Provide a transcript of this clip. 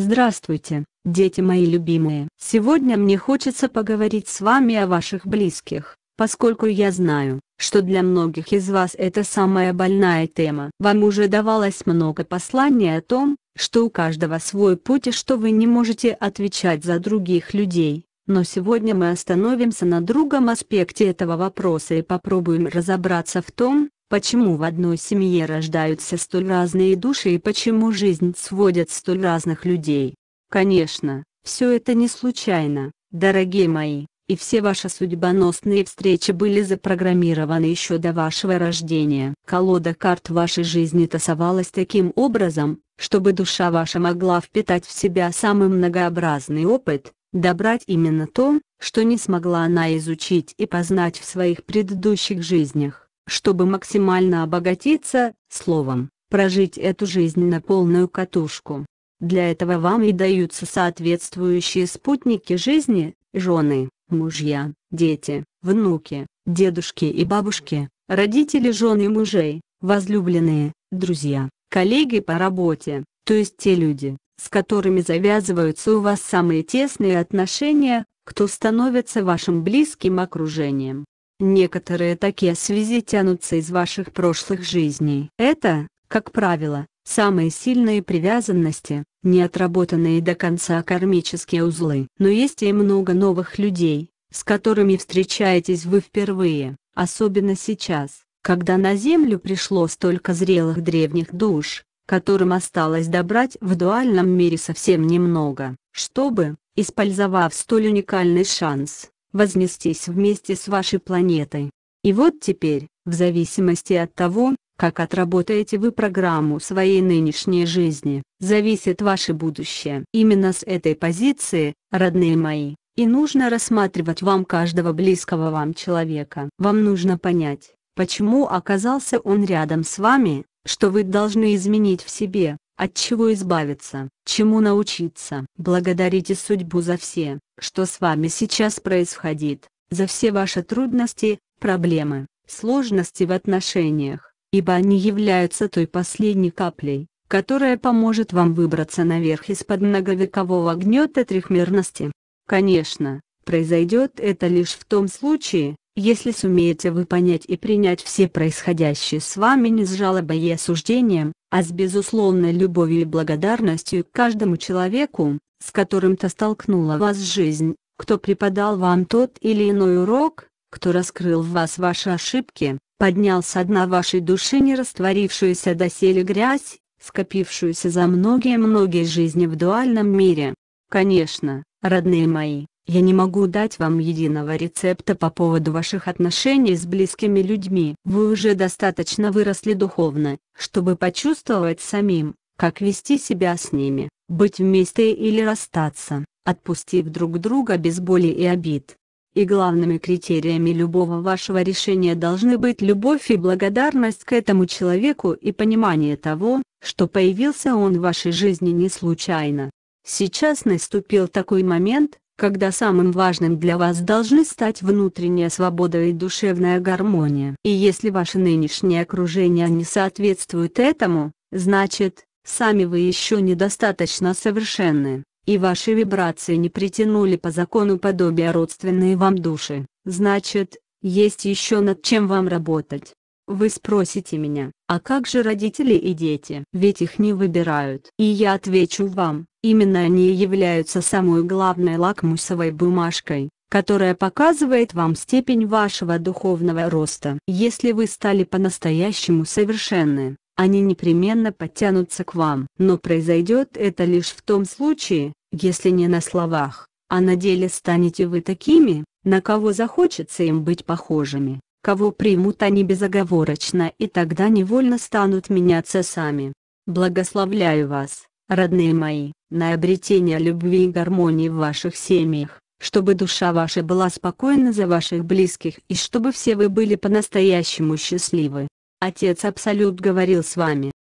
Здравствуйте, дети мои любимые. Сегодня мне хочется поговорить с вами о ваших близких, поскольку я знаю, что для многих из вас это самая больная тема. Вам уже давалось много посланий о том, что у каждого свой путь и что вы не можете отвечать за других людей. Но сегодня мы остановимся на другом аспекте этого вопроса и попробуем разобраться в том, Почему в одной семье рождаются столь разные души и почему жизнь сводит столь разных людей? Конечно, все это не случайно, дорогие мои, и все ваши судьбоносные встречи были запрограммированы еще до вашего рождения. Колода карт вашей жизни тасовалась таким образом, чтобы душа ваша могла впитать в себя самый многообразный опыт, добрать именно то, что не смогла она изучить и познать в своих предыдущих жизнях чтобы максимально обогатиться, словом, прожить эту жизнь на полную катушку. Для этого вам и даются соответствующие спутники жизни, жены, мужья, дети, внуки, дедушки и бабушки, родители жены и мужей, возлюбленные, друзья, коллеги по работе, то есть те люди, с которыми завязываются у вас самые тесные отношения, кто становится вашим близким окружением. Некоторые такие связи тянутся из ваших прошлых жизней. Это, как правило, самые сильные привязанности, неотработанные до конца кармические узлы. Но есть и много новых людей, с которыми встречаетесь вы впервые, особенно сейчас, когда на Землю пришло столько зрелых древних душ, которым осталось добрать в дуальном мире совсем немного, чтобы, использовав столь уникальный шанс, вознестись вместе с вашей планетой. И вот теперь, в зависимости от того, как отработаете вы программу своей нынешней жизни, зависит ваше будущее. Именно с этой позиции, родные мои, и нужно рассматривать вам каждого близкого вам человека. Вам нужно понять, почему оказался он рядом с вами, что вы должны изменить в себе, от чего избавиться, чему научиться. Благодарите судьбу за все, что с вами сейчас происходит, за все ваши трудности, проблемы, сложности в отношениях, ибо они являются той последней каплей, которая поможет вам выбраться наверх из-под многовекового гнета трехмерности. Конечно, произойдет это лишь в том случае, если сумеете вы понять и принять все происходящее с вами не с жалобой и осуждением, а с безусловной любовью и благодарностью к каждому человеку, с которым-то столкнула вас жизнь, кто преподал вам тот или иной урок, кто раскрыл в вас ваши ошибки, поднял со дна вашей души не растворившуюся доселе грязь, скопившуюся за многие-многие жизни в дуальном мире. Конечно, родные мои, я не могу дать вам единого рецепта по поводу ваших отношений с близкими людьми. Вы уже достаточно выросли духовно, чтобы почувствовать самим, как вести себя с ними быть вместе или расстаться, отпустив друг друга без боли и обид. И главными критериями любого вашего решения должны быть любовь и благодарность к этому человеку и понимание того, что появился он в вашей жизни не случайно. Сейчас наступил такой момент, когда самым важным для вас должны стать внутренняя свобода и душевная гармония. И если ваше нынешнее окружение не соответствует этому, значит, Сами вы еще недостаточно совершенны, и ваши вибрации не притянули по закону подобия родственные вам души. Значит, есть еще над чем вам работать. Вы спросите меня, а как же родители и дети? Ведь их не выбирают. И я отвечу вам, именно они являются самой главной лакмусовой бумажкой, которая показывает вам степень вашего духовного роста. Если вы стали по-настоящему совершенны, они непременно подтянутся к вам. Но произойдет это лишь в том случае, если не на словах, а на деле станете вы такими, на кого захочется им быть похожими, кого примут они безоговорочно и тогда невольно станут меняться сами. Благословляю вас, родные мои, на обретение любви и гармонии в ваших семьях, чтобы душа ваша была спокойна за ваших близких и чтобы все вы были по-настоящему счастливы. Отец Абсолют говорил с вами.